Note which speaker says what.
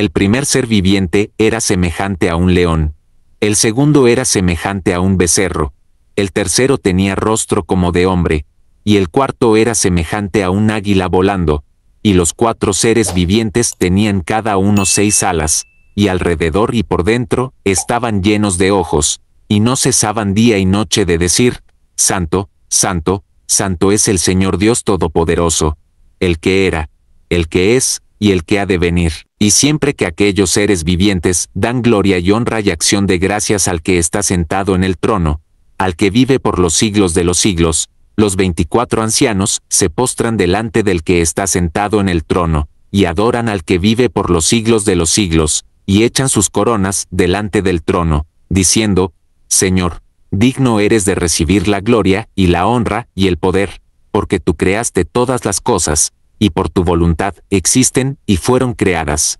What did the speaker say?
Speaker 1: El primer ser viviente era semejante a un león, el segundo era semejante a un becerro, el tercero tenía rostro como de hombre, y el cuarto era semejante a un águila volando, y los cuatro seres vivientes tenían cada uno seis alas, y alrededor y por dentro estaban llenos de ojos, y no cesaban día y noche de decir, Santo, Santo, Santo es el Señor Dios Todopoderoso, el que era, el que es, y el que ha de venir, y siempre que aquellos seres vivientes dan gloria y honra y acción de gracias al que está sentado en el trono, al que vive por los siglos de los siglos, los veinticuatro ancianos se postran delante del que está sentado en el trono, y adoran al que vive por los siglos de los siglos, y echan sus coronas delante del trono, diciendo, Señor, digno eres de recibir la gloria y la honra y el poder, porque tú creaste todas las cosas, y por tu voluntad existen y fueron creadas.